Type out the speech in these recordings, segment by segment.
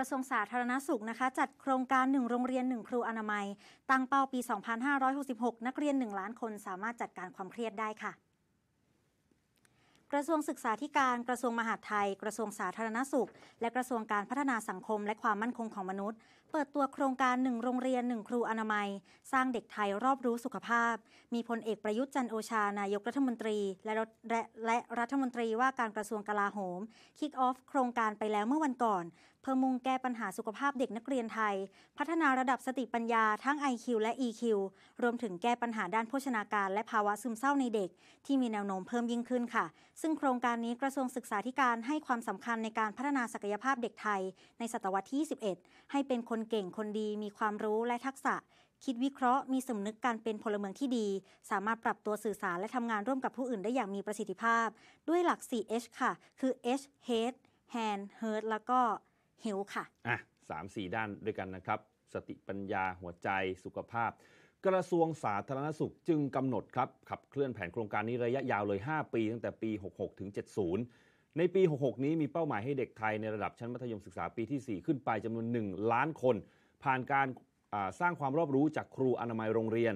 ระทรวงสาธารณสุขนะคะจัดโครงการ 1 โรงเรียน 1 ครูอนามัยตั้งเป้าปี 2566 นักเรียน1ล้านคนสามารถจัดการความเครียดได้ค่ะ กระทรวงศึกษาธิการกระทรวงมหาดไทย กระทรวงสาธารณสุข และกระทรวงการพัฒนาสังคม และความมั่นคงของมนุษย์เปิดตัวโครงการหนึ่งโรงเรียนหนึ่งครูอนามัย สร้างเด็กไทยรอบรู้สุขภาพ มีพลเอกประยุทธ์จันโอชานายกรัฐมนตรีและและและรัฐมนตรีว่าการกระทรวงกลาโหมคิกออฟโครงการไปแล้วเมื่อวันก่อนพื่อมุ่งแก้ปัญหาสุขภาพเด็กนักเรียนไทย พัฒนาระดับสติปัญญาทั้ง IQ และ EQ รวมถึงแก้ปัญหาด้านโภชนาการ และภาวะซึมเศร้าในเด็กที่มีแนวโน้มเพิ่มยิ่งขึ้นค่ะ ซึ่งโครงการนี้กระทรวงศึกษาธิการให้ความสำคัญในการพัฒนาศักยภาพเด็กไทย ในศตวรรษที่ 21 ให้เป็นคนเก่งคนดี มีความรู้และทักษะ คิดวิเคราะห์ มีสำนึกการเป็นพลเมืองที่ดี สามารถปรับตัวสื่อสารและทำงานร่วมกับผู้อื่นได้อย่างมีประสิทธิภาพ ด้วยหลัก 4H ค่ะ คือ H Head Hand Heart แล้วก็เฮลค่ะอ่ะสามสี่ด้านด้วยกันนะครับ สติปัญญาหัวใจสุขภาพ กระทรวงสาธารณสุขจึงกำหนดครับ ขับเคลื่อนแผนโครงการนี้ระยะยาวเลย 5 ปี ตั้งแต่ปี 66 ถึง 70 ในปี 66 นี้มีเป้าหมายให้เด็กไทยในระดับชั้นมัธยมศึกษาปีที่ 4 ขึ้นไปจำนวน 1 ล้านคน ผ่านการสร้างความรอบรู้จากครูอนามัยโรงเรียน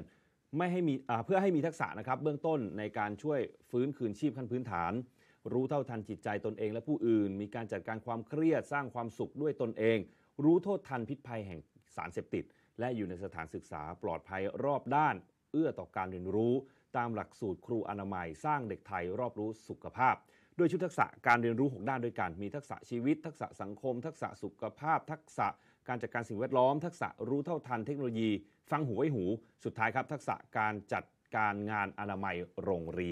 ไม่ให้มีเพื่อให้มีทักษะนะครับเบื้องต้นในการช่วยฟื้นคืนชีพขั้นพื้นฐานรู้เท่าทันจิตใจตนเองและผู้อื่น มีการจัดการความเครียดสร้างความสุขด้วยตนเอง รู้โทษทันพิษภัยแห่งสารเสพติด และอยู่ในสถานศึกษาปลอดภัยรอบด้าน เอื้อต่อการเรียนรู้ ตามหลักสูตรครูอนามัยสร้างเด็กไทยรอบรู้สุขภาพ ด้วยชุดทักษะการเรียนรู้6ด้านด้วยกันมีทักษะชีวิต ทักษะสังคม ทักษะสุขภาพ ทักษะการจัดการสิ่งแวดล้อม ทักษะรู้เท่าทันเทคโนโลยี ฟังหูไว้หู สุดท้ายครับ ทักษะการจัดการงานอนามัยโรงเรียน